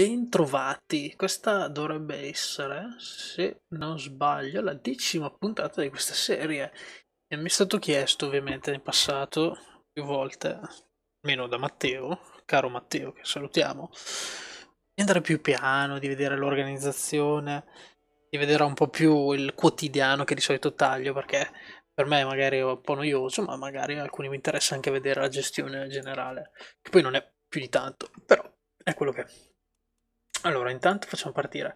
Bentrovati, questa dovrebbe essere, se non sbaglio, la decima puntata di questa serie. E mi è stato chiesto ovviamente in passato più volte, meno da Matteo, caro Matteo che salutiamo, di andare più piano, di vedere l'organizzazione, di vedere un po' più il quotidiano che di solito taglio perché per me magari è un po' noioso, ma magari a alcuni mi interessa anche vedere la gestione generale, che poi non è più di tanto, però è quello che è. Allora, intanto facciamo partire.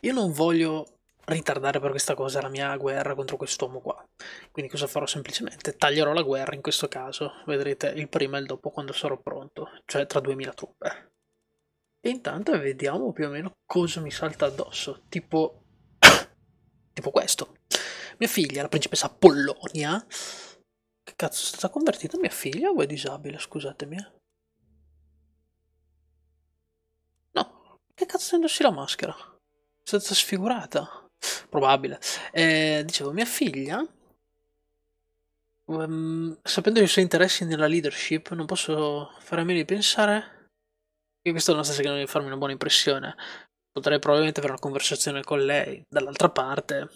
Io non voglio ritardare per questa cosa la mia guerra contro quest'uomo qua. Quindi cosa farò semplicemente? Taglierò la guerra in questo caso. Vedrete il prima e il dopo quando sarò pronto, cioè tra 2000 truppe. E intanto vediamo più o meno cosa mi salta addosso, tipo tipo questo. Mia figlia, la principessa Polonia, che cazzo è stata convertita mia figlia o è disabile, scusatemi. Eh. Abbassandosi la maschera. È stata sfigurata. Probabile. Eh, dicevo, mia figlia, um, sapendo i suoi interessi nella leadership, non posso fare a meno di pensare che questo non sta cercando di farmi una buona impressione. Potrei probabilmente avere una conversazione con lei. Dall'altra parte,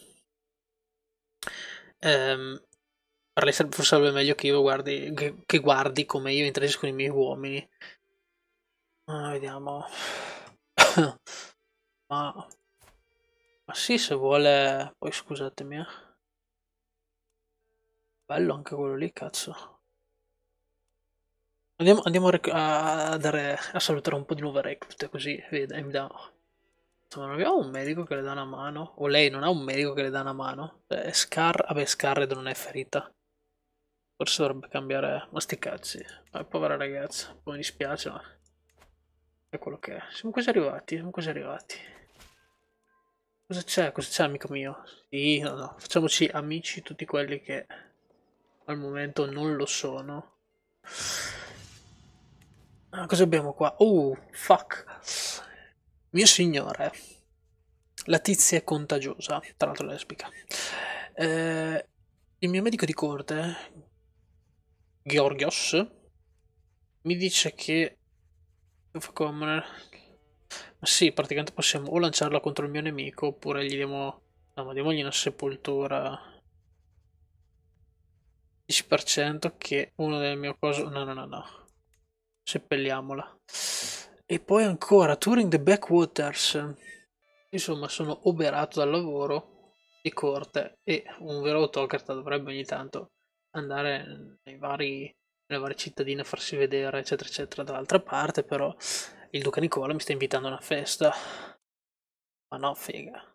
ehm, per forse sarebbe meglio che io guardi, che, guardi come io interagisco con i miei uomini. Ah, vediamo. ma... ma sì, se vuole... Poi scusatemi, eh. Bello anche quello lì, cazzo. Andiamo, andiamo a, a, dare, a, salutare un po' di nuove reclute, così vede, mi dà... Insomma, non abbiamo un medico che le dà una mano? O lei non ha un medico che le dà una mano? Eh, Scar... Vabbè, Scarred non è ferita. Forse dovrebbe cambiare... Ma sti cazzi. Eh, povera ragazza, poi mi dispiace, ma è quello che è. Siamo quasi arrivati, siamo quasi arrivati. Cosa c'è? Cosa c'è, amico mio? Sì, no, no. Facciamoci amici tutti quelli che al momento non lo sono. Ah, cosa abbiamo qua? Oh, fuck. Mio signore. La tizia è contagiosa, tra l'altro lesbica. Eh, il mio medico di corte, Georgios, mi dice che non commoner. Eh. Ma sì, praticamente possiamo o lanciarla contro il mio nemico oppure gli diamo... No, ma diamogli una sepoltura... 10% che uno del mio coso... No, no, no, no. Seppelliamola. E poi ancora, Touring the Backwaters. Insomma, sono oberato dal lavoro di corte e un vero autocrata dovrebbe ogni tanto andare nei vari le varie cittadine a farsi vedere, eccetera, eccetera, dall'altra parte, però il Duca Nicola mi sta invitando a una festa. Ma no, figa.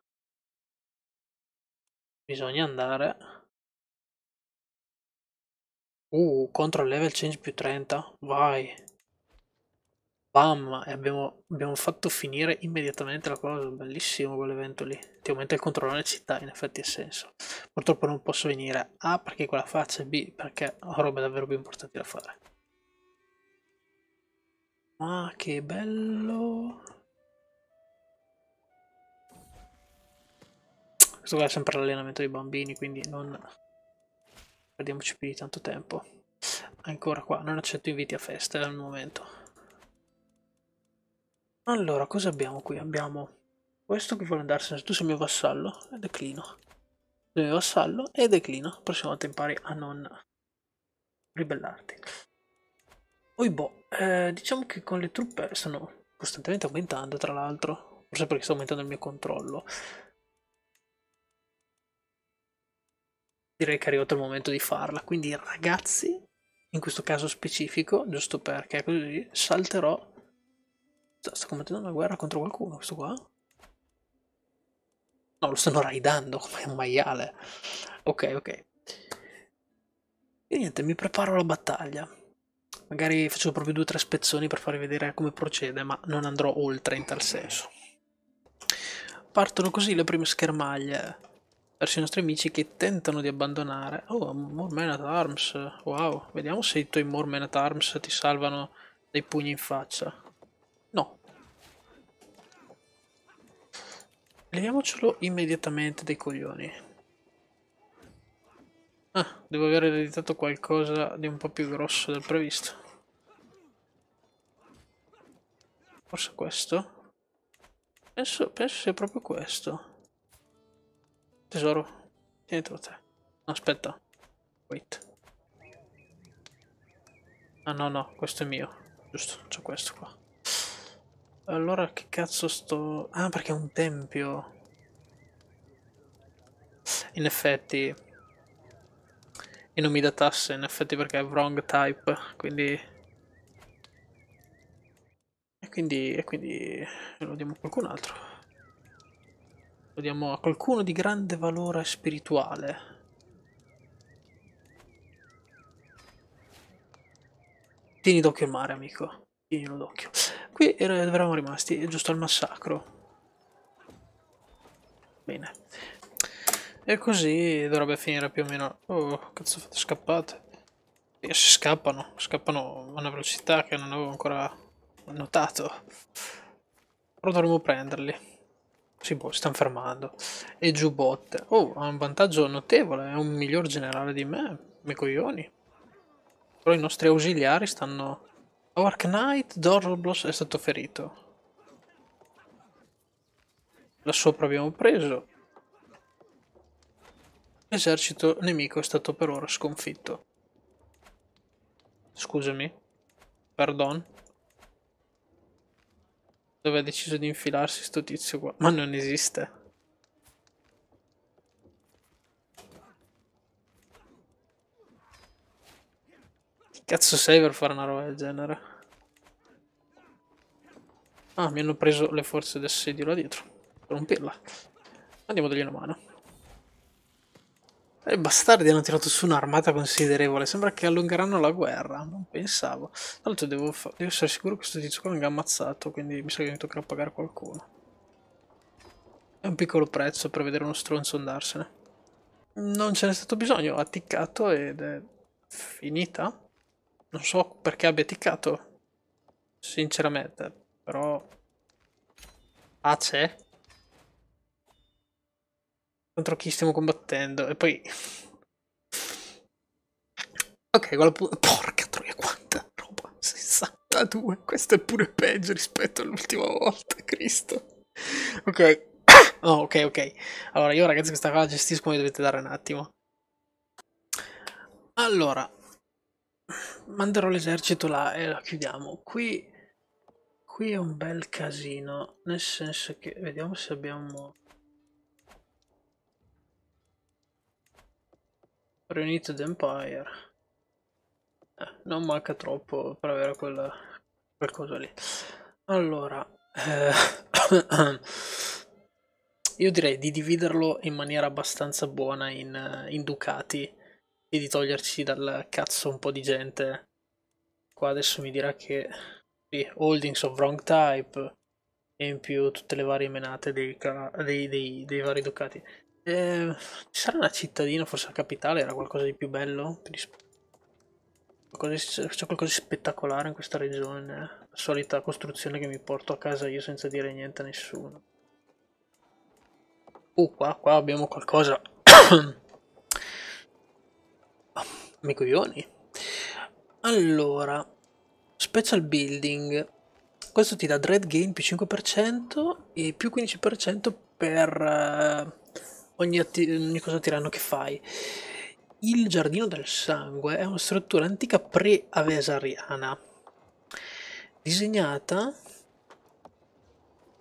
Bisogna andare. Uh, control level change più 30. Vai. Bam! E abbiamo, abbiamo, fatto finire immediatamente la cosa. Bellissimo quell'evento lì. Ti aumenta il controllo della città, in effetti ha senso. Purtroppo non posso venire A perché quella faccia e B perché ho robe davvero più importanti da fare. Ma che bello! Questo qua è sempre l'allenamento dei bambini, quindi non perdiamoci più di tanto tempo. Ancora qua, non accetto inviti a feste al momento. Allora, cosa abbiamo qui? Abbiamo questo che vuole andarsene. Tu sei eh, mio vassallo e declino. Sei mio vassallo e declino. La prossima volta impari a non ribellarti. Poi boh, eh, diciamo che con le truppe stanno costantemente aumentando, tra l'altro. Forse perché sta aumentando il mio controllo. Direi che è arrivato il momento di farla. Quindi ragazzi, in questo caso specifico, giusto perché così, salterò Sto combattendo una guerra contro qualcuno, questo qua? No, lo stanno raidando come un maiale. Ok, ok. E niente, mi preparo alla battaglia. Magari faccio proprio due o tre spezzoni per farvi vedere come procede, ma non andrò oltre in tal senso. Partono così le prime schermaglie verso i nostri amici che tentano di abbandonare. Oh, Mormen at Arms. Wow, vediamo se i tuoi Mormen at Arms ti salvano dei pugni in faccia. No, Leviamocelo immediatamente dai coglioni. Ah, devo aver ereditato qualcosa di un po' più grosso del previsto. Forse questo? Penso, penso sia proprio questo. Tesoro, tienitelo te. aspetta. Wait. Ah no, no, questo è mio. Giusto, c'è questo qua. Allora che cazzo sto... Ah, perché è un tempio. In effetti... E non mi dà tasse, in effetti perché è wrong type, quindi... E quindi... E quindi... Lo diamo a qualcun altro. Lo diamo a qualcuno di grande valore spirituale. Tieni d'occhio il mare, amico. Tienilo d'occhio. Qui er, eravamo rimasti giusto al massacro. Bene. E così dovrebbe finire più o meno... Oh, cazzo fate scappate. E eh, si scappano, scappano a una velocità che non avevo ancora notato. Però dovremmo prenderli. Boh, si boh, stanno fermando. E giù botte. Oh, ha un vantaggio notevole, è un miglior generale di me. Me coglioni. Però i nostri ausiliari stanno Orc Knight Dorblos è stato ferito. La sopra abbiamo preso. L'esercito nemico è stato per ora sconfitto. Scusami. Perdon. Dove ha deciso di infilarsi sto tizio qua? Ma non esiste. cazzo sei per fare una roba del genere? Ah, mi hanno preso le forze d'assedio là dietro. Per rompirla. Andiamo a dargli una mano. Eh, I bastardi hanno tirato su un'armata considerevole. Sembra che allungheranno la guerra. Non pensavo. Tra l'altro devo, devo, essere sicuro che questo tizio qua venga ammazzato. Quindi mi sa che mi toccherà pagare qualcuno. È un piccolo prezzo per vedere uno stronzo andarsene. Non ce n'è stato bisogno. Ha ticcato ed è finita. Non so perché abbia ticcato, sinceramente, però... Ah, Contro chi stiamo combattendo? E poi... ok, guarda... Porca troia, quanta roba! 62, questo è pure peggio rispetto all'ultima volta, Cristo. Ok. No, oh, ok, ok. Allora, io ragazzi questa cosa la gestisco, mi dovete dare un attimo. Allora, manderò l'esercito là e la chiudiamo. Qui, qui è un bel casino, nel senso che vediamo se abbiamo... Reunited Empire. Eh, non manca troppo per avere quella, quel coso lì. Allora, eh, io direi di dividerlo in maniera abbastanza buona in, eh, in ducati e di toglierci dal cazzo un po' di gente. Qua adesso mi dirà che sì, holdings of wrong type e in più tutte le varie menate dei, dei, dei, dei vari ducati. Eh, ci sarà una cittadina, forse la capitale, era qualcosa di più bello? C'è qualcosa di spettacolare in questa regione. La solita costruzione che mi porto a casa io senza dire niente a nessuno. Uh, qua, qua abbiamo qualcosa mica coglioni. Allora, special building. Questo ti dà dread gain più 5% e più 15% per uh, ogni, ogni cosa tiranno che fai. Il Giardino del Sangue è una struttura antica pre-avesariana, disegnata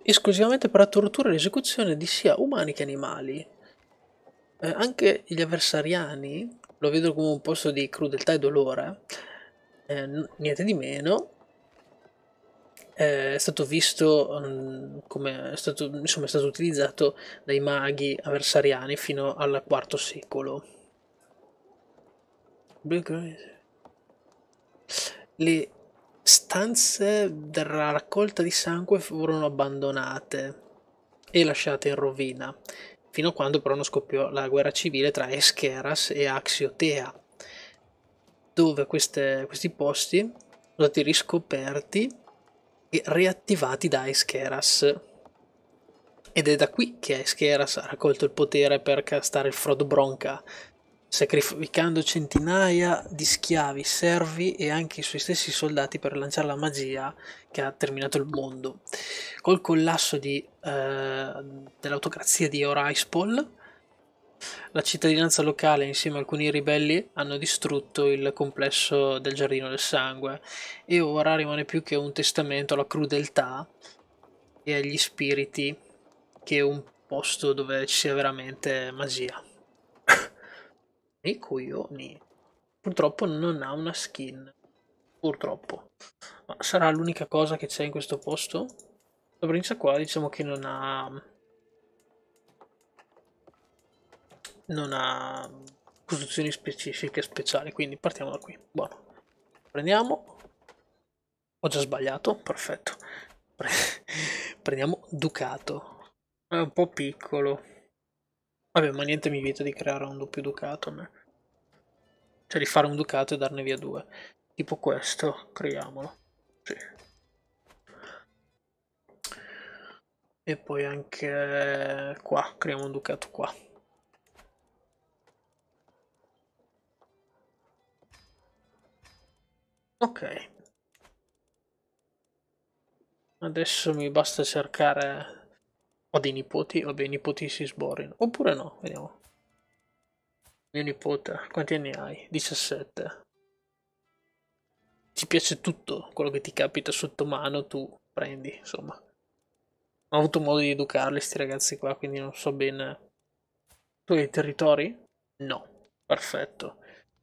esclusivamente per la tortura e l'esecuzione di sia umani che animali. Eh, anche gli avversariani lo vedo come un posto di crudeltà e dolore, eh, niente di meno, eh, è stato visto um, come è stato, insomma, è stato utilizzato dai maghi avversariani fino al IV secolo. Le stanze della raccolta di sangue furono abbandonate e lasciate in rovina fino a quando però non scoppiò la guerra civile tra Escheras e Axiotea, dove queste, questi posti sono stati riscoperti e riattivati da Escheras. Ed è da qui che Escheras ha raccolto il potere per castare il Frodo Bronca, sacrificando centinaia di schiavi, servi e anche i suoi stessi soldati per lanciare la magia che ha terminato il mondo. Col collasso di Ehm, dell'autocrazia di Oraispol. La cittadinanza locale insieme a alcuni ribelli hanno distrutto il complesso del Giardino del Sangue e ora rimane più che un testamento alla crudeltà e agli spiriti che un posto dove ci sia veramente magia. e coglioni. Purtroppo non ha una skin. Purtroppo. Ma sarà l'unica cosa che c'è in questo posto? La provincia qua diciamo che non ha... Non ha posizioni specifiche speciali, quindi partiamo da qui. Buono. Prendiamo... Ho già sbagliato, perfetto. Pre... Prendiamo Ducato. È un po' piccolo. Vabbè, ma niente mi vieta di creare un doppio Ducato. Ma... Cioè di fare un Ducato e darne via due. Tipo questo, creiamolo. Sì. E poi anche qua, creiamo un ducato qua. Ok. Adesso mi basta cercare o dei nipoti o dei nipoti si sborino. Oppure no, vediamo. Mio nipote, quanti anni hai? 17. Ti piace tutto quello che ti capita sotto mano, tu prendi, insomma ho avuto modo di educarli, sti ragazzi qua, quindi non so bene. Tu hai territori? No. Perfetto.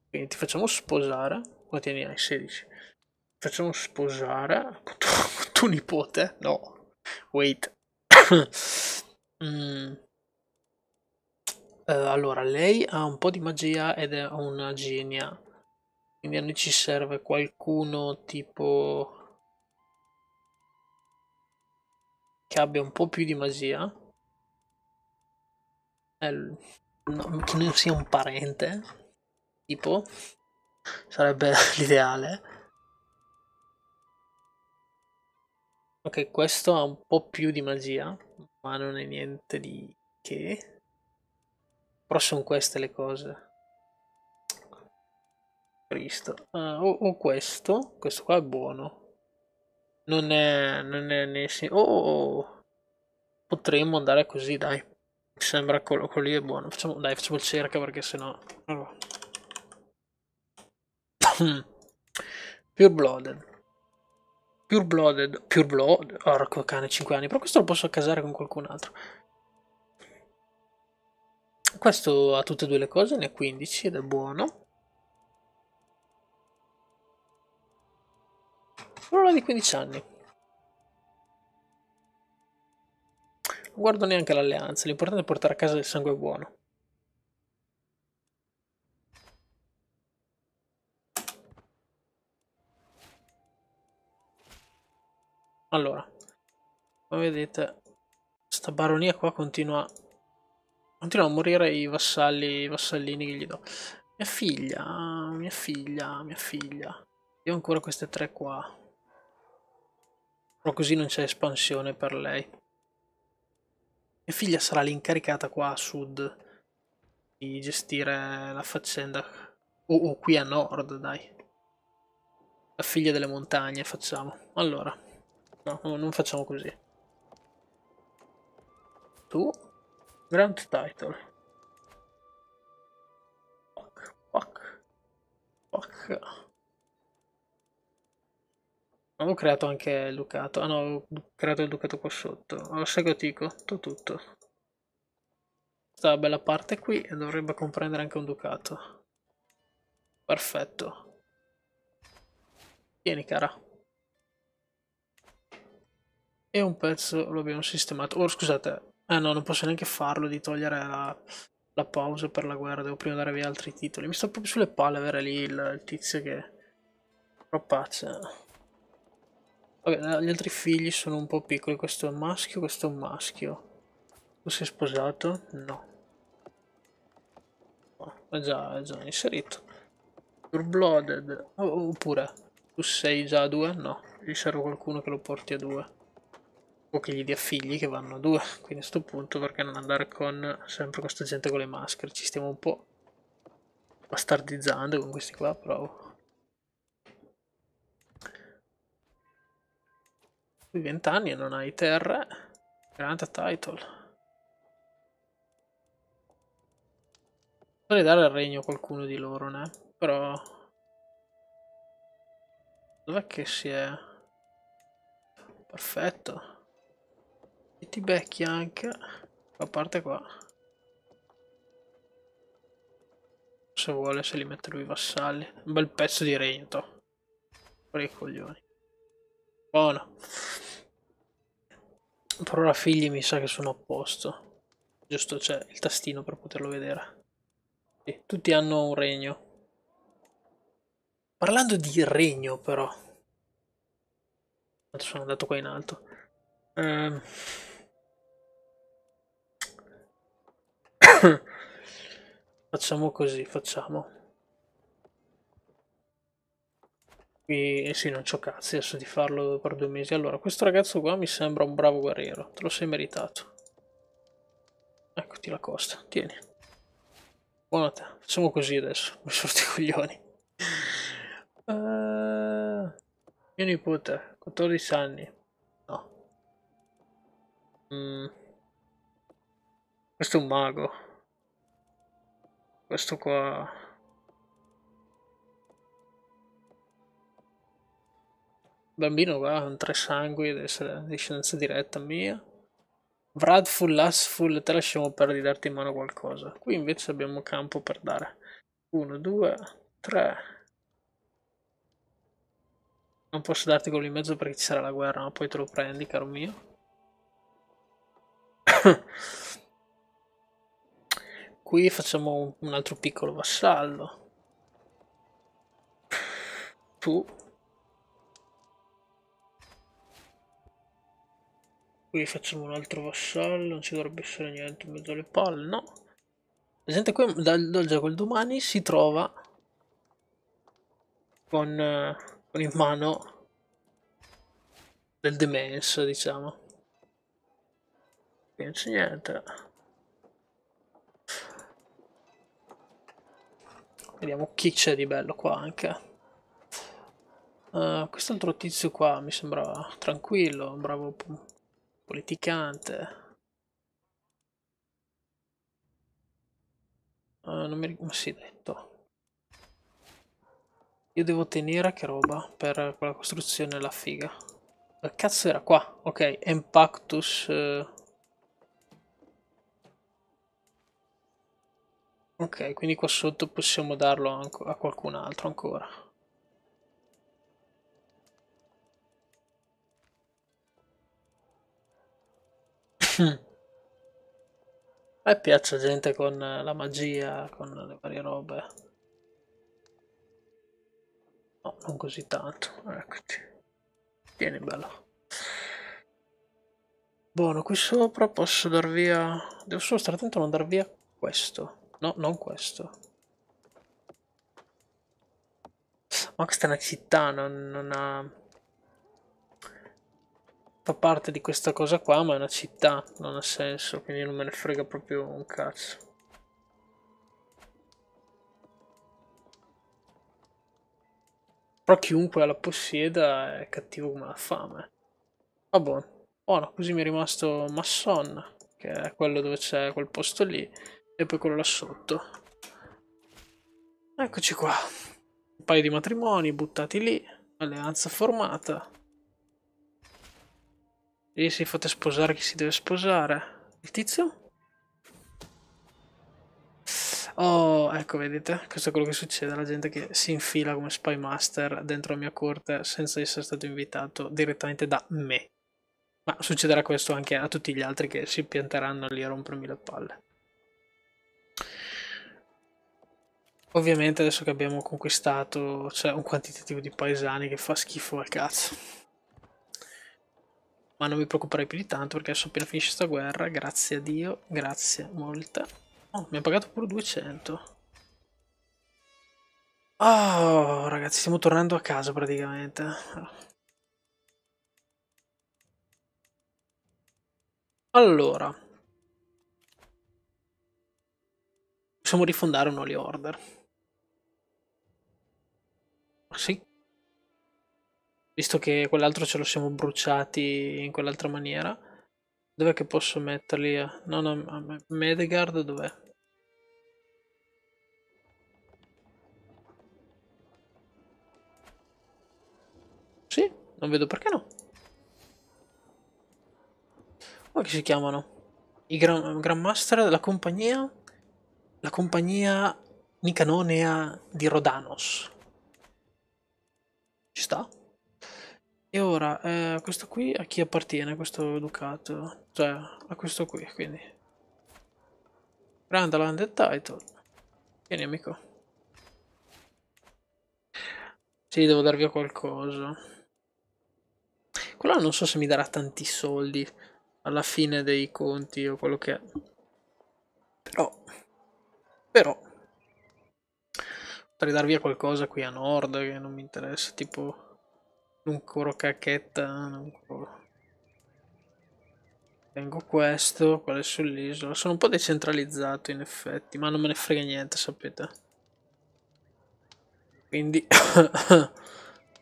Quindi ti facciamo sposare. Quanti anni hai? 16. Ti facciamo sposare con tuo, con tuo nipote? No. Wait. mm. uh, allora, lei ha un po' di magia ed è una genia. Quindi a noi ci serve qualcuno tipo che abbia un po' più di magia eh, che non sia un parente tipo sarebbe l'ideale ok questo ha un po' più di magia ma non è niente di che però sono queste le cose Cristo uh, o, o questo questo qua è buono non è, non è nessi... Oh, oh, oh, potremmo andare così, dai. Mi sembra quello, quello lì è buono. Facciamo, dai, facciamo il cerca perché sennò... Allora. Pure Blooded. Pure Blooded. Pure Blood. Orco cane, 5 anni. Però questo lo posso accasare con qualcun altro. Questo ha tutte e due le cose, ne ha 15 ed è buono. Un'ora di 15 anni. Non guardo neanche l'alleanza, l'importante è portare a casa del sangue buono. Allora, come vedete, questa baronia qua continua, continua a morire i vassalli, i vassallini che gli do. Mia figlia, mia figlia, mia figlia. Io ho ancora queste tre qua. Però così non c'è espansione per lei. Mia figlia sarà l'incaricata qua a sud di gestire la faccenda. O, o qui a nord, dai. La figlia delle montagne facciamo. Allora, no, non facciamo così. Tu, Grand Title. Fuck. Fuck. Abbiamo creato anche il Ducato. Ah no, ho creato il Ducato qua sotto. Allora, sai che dico? Tutto, tutto. Questa bella parte qui e dovrebbe comprendere anche un Ducato. Perfetto. Vieni, cara. E un pezzo lo abbiamo sistemato. Oh, scusate. Eh no, non posso neanche farlo di togliere la, la pausa per la guerra. Devo prima dare via altri titoli. Mi sta proprio sulle palle avere lì il, il tizio che... Propazza. Vabbè, gli altri figli sono un po' piccoli, questo è un maschio, questo è un maschio. Tu sei sposato? No. Oh, è, già, è già inserito. You're blooded. Oh, oppure, tu sei già a due? No. Gli serve qualcuno che lo porti a due. O che gli dia figli che vanno a due. Quindi a questo punto perché non andare con sempre questa gente con le maschere? Ci stiamo un po' bastardizzando con questi qua, provo. qui 20 anni e non hai terra. Grant title. Vorrei dare al regno a qualcuno di loro, né? Però... Dov'è che si è? Perfetto. E ti becchi anche. A parte qua. Se vuole, se li mette lui i vassalli. Un bel pezzo di regno, to. Fuori i coglioni buono Però la figli mi sa che sono a posto. Giusto c'è il tastino per poterlo vedere. Sì, tutti hanno un regno. Parlando di regno però. Sono andato qua in alto. Ehm... facciamo così, facciamo. capi e sì, non c'ho cazzo adesso di farlo per due mesi. Allora, questo ragazzo qua mi sembra un bravo guerriero, te lo sei meritato. Eccoti la costa, tieni. Buona te, facciamo così adesso, mi sorti i coglioni. Uh, mio nipote, 14 anni. No. Mm. Questo è un mago. Questo qua... bambino qua con tre sangue ad essere discendenza diretta mia. Vrad full as te lasciamo per darti in mano qualcosa. Qui invece abbiamo campo per dare. 1, 2, 3. Non posso darti quello in mezzo perché ci sarà la guerra, ma poi te lo prendi, caro mio. Qui facciamo un altro piccolo vassallo. Tu Qui facciamo un altro vassallo, non ci dovrebbe essere niente in mezzo alle palle, no. La gente qui dal, dal gioco il domani si trova con, eh, con in mano del demenso, diciamo. Non c'è niente. Vediamo chi c'è di bello qua anche. Uh, quest'altro tizio qua mi sembrava tranquillo, bravo politicante. Uh, non mi ricordo, si è detto. Io devo tenere che roba per quella costruzione la figa. La eh, cazzo era qua? Ok, Empactus. Eh. Ok, quindi qua sotto possiamo darlo a qualcun altro ancora. A me piace gente con la magia, con le varie robe. No, non così tanto. Eccoti. Tieni bello. Buono, qui sopra posso dar via... Devo solo stare attento a non dar via questo. No, non questo. Ma questa è una città, non, non ha fa parte di questa cosa qua, ma è una città, non ha senso, quindi non me ne frega proprio un cazzo. Però chiunque la possieda è cattivo come la fame. Va buono. Buono, così mi è rimasto Masson, che è quello dove c'è quel posto lì, e poi quello là sotto. Eccoci qua. Un paio di matrimoni buttati lì, alleanza formata. E si fate sposare chi si deve sposare. Il tizio? Oh, ecco, vedete? Questo è quello che succede la gente che si infila come spy master dentro la mia corte senza essere stato invitato direttamente da me. Ma succederà questo anche a tutti gli altri che si pianteranno lì a rompermi le palle. Ovviamente adesso che abbiamo conquistato c'è un quantitativo di paesani che fa schifo al cazzo ma non mi preoccuperei più di tanto perché adesso appena finisce sta guerra, grazie a Dio, grazie molte. Oh, mi ha pagato pure 200. Oh, ragazzi, stiamo tornando a casa praticamente. Allora. Possiamo rifondare un holy order. Sì, visto che quell'altro ce lo siamo bruciati in quell'altra maniera. Dov'è che posso metterli? No, no, a Medegard dov'è? Sì, non vedo perché no. Come si chiamano? I gran, Grandmaster della compagnia? La compagnia Nicanonea di Rodanos. Ci sta? E ora, eh, questo qui a chi appartiene, questo ducato? Cioè, a questo qui, quindi. Brandaland e Title. Vieni, amico. Sì, devo darvi qualcosa. Quello non so se mi darà tanti soldi alla fine dei conti o quello che è. Però... Però... Potrei darvi qualcosa qui a nord che non mi interessa, tipo non corro cacchetta non corro tengo questo quello sull'isola sono un po' decentralizzato in effetti ma non me ne frega niente sapete quindi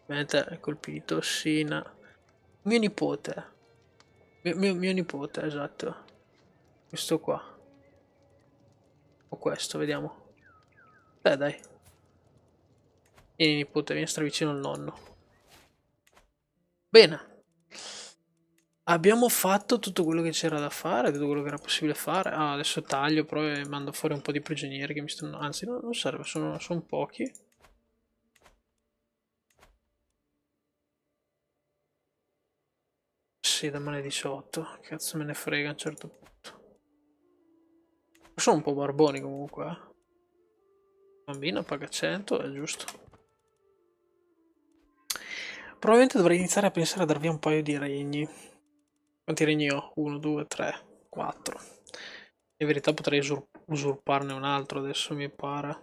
ovviamente è colpito Sina mio nipote mio, mio, mio nipote esatto questo qua o questo vediamo beh dai vieni nipote vieni stra vicino al nonno Bene. Abbiamo fatto tutto quello che c'era da fare, tutto quello che era possibile fare. Ah, adesso taglio però e mando fuori un po' di prigionieri che mi stanno... Anzi, no, non serve, sono, sono pochi. Sì, domani 18. Cazzo me ne frega a un certo punto. Sono un po' barboni comunque, eh. Bambina paga 100, è giusto. Probabilmente dovrei iniziare a pensare a dar via un paio di regni. Quanti regni ho? Uno, due, tre, quattro. In verità potrei usur usurparne un altro adesso mi pare.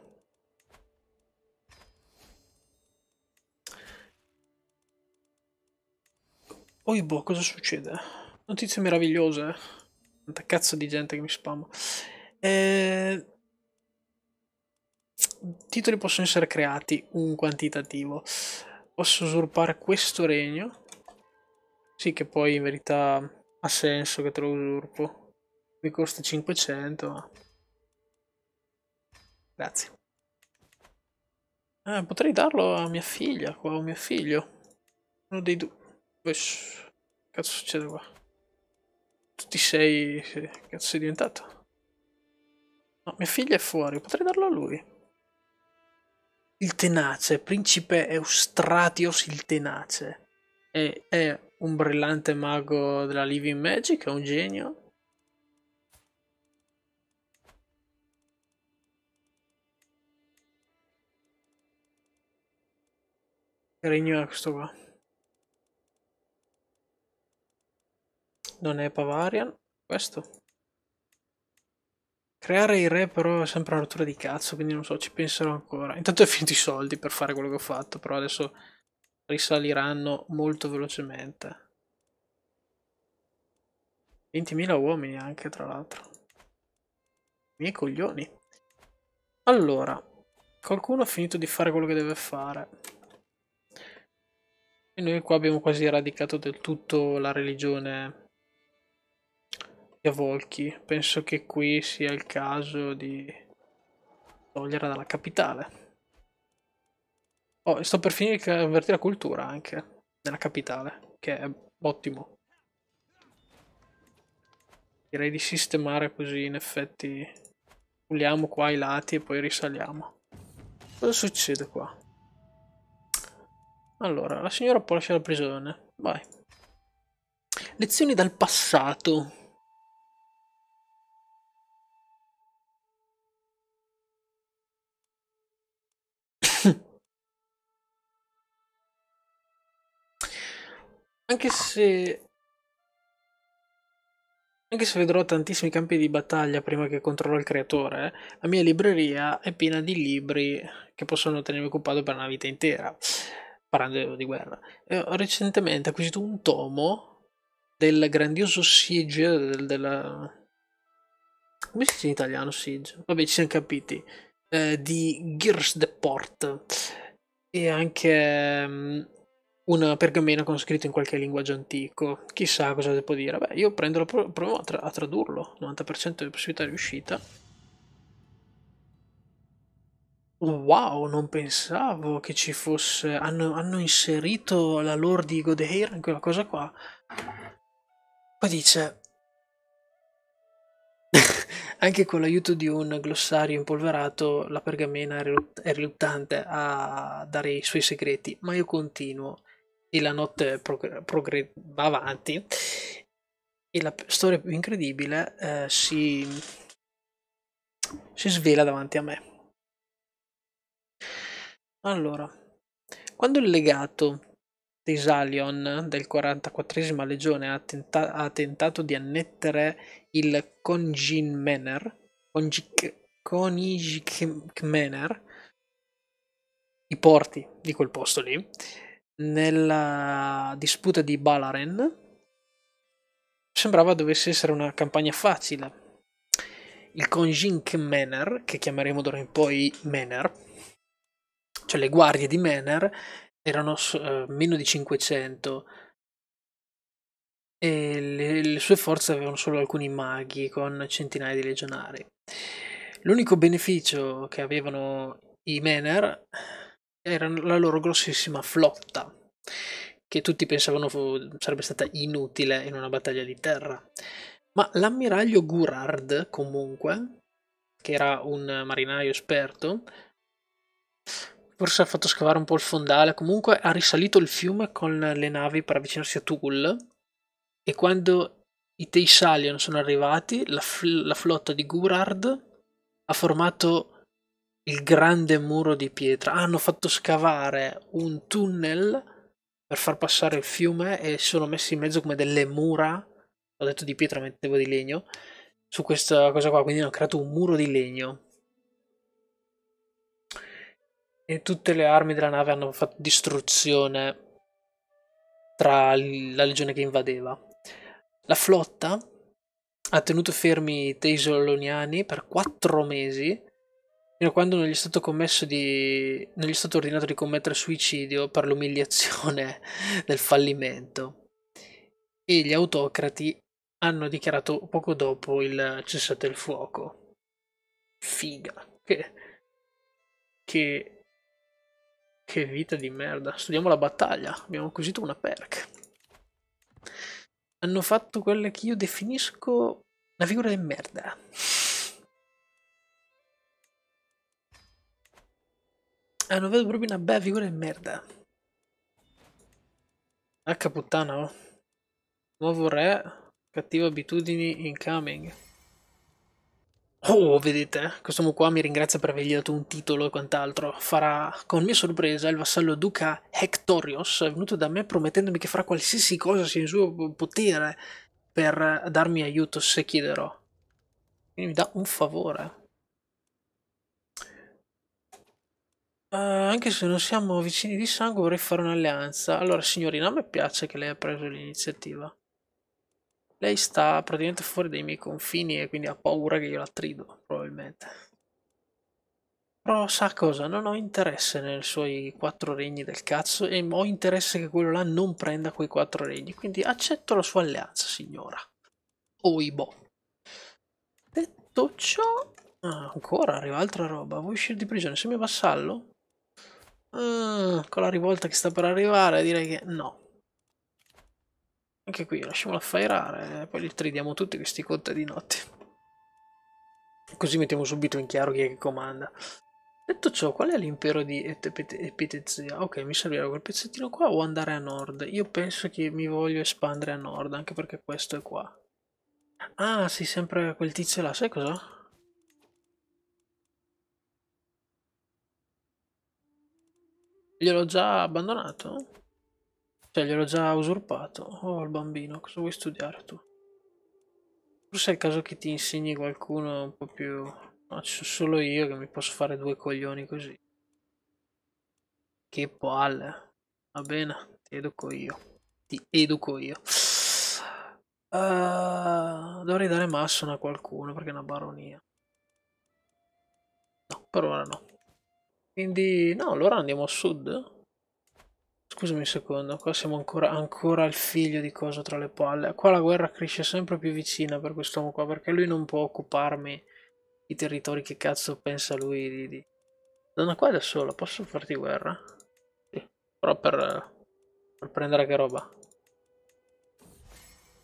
Oi boh, cosa succede? Notizie meravigliose. Quanta cazzo di gente che mi spamma. Eh... Titoli possono essere creati un quantitativo. Posso usurpare questo regno? Sì, che poi in verità ha senso che te lo usurpo. Mi costa 500, ma... Grazie. Eh, potrei darlo a mia figlia qua, o mio figlio. Uno dei due. Cazzo succede qua? Tu ti sei... Cazzo sei diventato? No, mia figlia è fuori, potrei darlo a lui il tenace, principe Eustratios il tenace, E è un brillante mago della Living Magic, è un genio, Che Regno è questo qua. Non è Pavarian, questo. Creare i re però è sempre una rottura di cazzo, quindi non so, ci penserò ancora. Intanto è finito i soldi per fare quello che ho fatto, però adesso risaliranno molto velocemente. 20.000 uomini anche, tra l'altro. Miei coglioni. Allora, qualcuno ha finito di fare quello che deve fare. E noi qua abbiamo quasi eradicato del tutto la religione Volchi. Penso che qui sia il caso di toglierla dalla capitale. Oh, sto per finire di convertire la cultura anche nella capitale, che è ottimo. Direi di sistemare così in effetti puliamo qua i lati e poi risaliamo. Cosa succede qua? Allora, la signora può lasciare la prigione. Vai. Lezioni dal passato. Anche se... Anche se vedrò tantissimi campi di battaglia prima che controllo il creatore, la mia libreria è piena di libri che possono tenermi occupato per una vita intera, parlando di guerra. E ho recentemente acquisito un tomo del grandioso Siege del, della... Come si dice in italiano Siege? Vabbè, ci siamo capiti. Eh, di Gears the Port. e anche um, un pergamena con scritto in qualche linguaggio antico, chissà cosa devo dire. Beh, io prendo la pro- provo a, tra- a tradurlo, 90% di possibilità di riuscita. Wow, non pensavo che ci fosse. Hanno, hanno inserito la lore di Godeir in quella cosa qua. Qua dice. Anche con l'aiuto di un glossario impolverato, la pergamena è riluttante a dare i suoi segreti, ma io continuo e la notte va avanti e la storia più incredibile eh, si, si svela davanti a me. Allora, quando il legato dei Salion del 44esima legione ha, tenta- ha, tentato di annettere il Konjin Manor, Konjik Manor, i porti di quel posto lì, nella disputa di Balaren sembrava dovesse essere una campagna facile. Il Konjink Manor, che chiameremo d'ora in poi Manor, cioè le guardie di Manor, erano eh, meno di 500 e le, le sue forze avevano solo alcuni maghi con centinaia di legionari. L'unico beneficio che avevano i Manor era la loro grossissima flotta, che tutti pensavano fu, sarebbe stata inutile in una battaglia di terra. Ma l'ammiraglio Gurard, comunque, che era un marinaio esperto, forse ha fatto scavare un po' il fondale, comunque ha risalito il fiume con le navi per avvicinarsi a Tughul e quando i Teisalion sono arrivati, la, fl- la flotta di Gourard ha formato il grande muro di pietra. Ah, hanno fatto scavare un tunnel per far passare il fiume e sono messi in mezzo come delle mura. Ho detto di pietra, mettevo di legno. Su questa cosa qua, quindi hanno creato un muro di legno. E tutte le armi della nave hanno fatto distruzione tra la legione che invadeva. La flotta ha tenuto fermi i Teisoloniani per quattro mesi fino a quando non gli è stato commesso di non gli è stato ordinato di commettere suicidio per l'umiliazione del fallimento e gli autocrati hanno dichiarato poco dopo il cessate il fuoco figa che che che vita di merda studiamo la battaglia abbiamo acquisito una perk hanno fatto quella che io definisco una figura di merda non eh, vedo proprio una bella figura di merda. H ah, puttana, oh. Nuovo re, cattive abitudini incoming. Oh, vedete, eh? questo uomo qua mi ringrazia per avergli dato un titolo e quant'altro. Farà, con mia sorpresa, il vassallo duca Hectorios è venuto da me promettendomi che farà qualsiasi cosa sia in suo potere per darmi aiuto se chiederò. Quindi mi dà un favore. Eh, anche se non siamo vicini di sangue, vorrei fare un'alleanza. Allora, signorina, a me piace che lei ha preso l'iniziativa. Lei sta praticamente fuori dai miei confini e quindi ha paura che io la trido, probabilmente. Però sa cosa? Non ho interesse nei suoi quattro regni del cazzo e ho interesse che quello là non prenda quei quattro regni. Quindi accetto la sua alleanza, signora. Oibo. Detto ciò... Ah, ancora arriva altra roba. Vuoi uscire di prigione? Sei mio vassallo? Ah, con la rivolta che sta per arrivare direi che no. Anche qui lasciamola affairare, eh, poi li tridiamo tutti questi contadinotti. Così mettiamo subito in chiaro chi è che comanda. Detto ciò, qual è l'impero di Epitezia? Ok, mi servirà quel pezzettino qua o andare a nord? Io penso che mi voglio espandere a nord, anche perché questo è qua. Ah, sì, sempre quel tizio là, sai cosa? Gliel'ho già abbandonato? Cioè, gliel'ho già usurpato? Oh, il bambino, cosa vuoi studiare tu? Forse è il caso che ti insegni qualcuno un po' più... No, ci sono solo io che mi posso fare due coglioni così. Che palle. Va bene, ti educo io. Ti educo io. Uh, dovrei dare Masson a qualcuno perché è una baronia. No, per ora no. Quindi, no, allora andiamo a sud. Scusami un secondo, qua siamo ancora, ancora al figlio di cosa tra le palle. Qua la guerra cresce sempre più vicina per quest'uomo qua, perché lui non può occuparmi i territori che cazzo pensa lui di... di... Donna qua da sola, posso farti guerra? Sì, però per, per prendere che roba.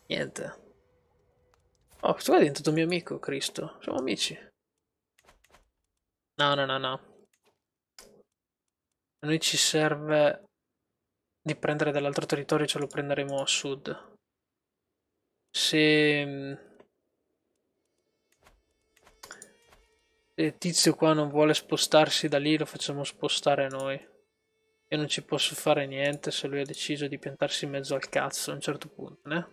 Niente. Oh, questo qua è diventato mio amico, Cristo. Siamo amici. No, no, no, no a noi ci serve di prendere dall'altro territorio, ce lo prenderemo a sud. Se... Se mm, tizio qua non vuole spostarsi da lì, lo facciamo spostare noi. Io non ci posso fare niente se lui ha deciso di piantarsi in mezzo al cazzo a un certo punto, né?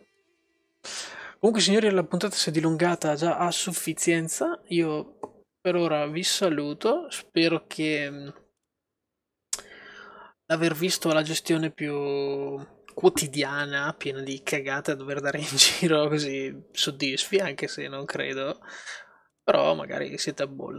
Comunque signori la puntata si è dilungata già a sufficienza, io per ora vi saluto, spero che mm, l'aver visto la gestione più quotidiana, piena di cagate a dover dare in giro così soddisfi, anche se non credo, però magari siete a bolla.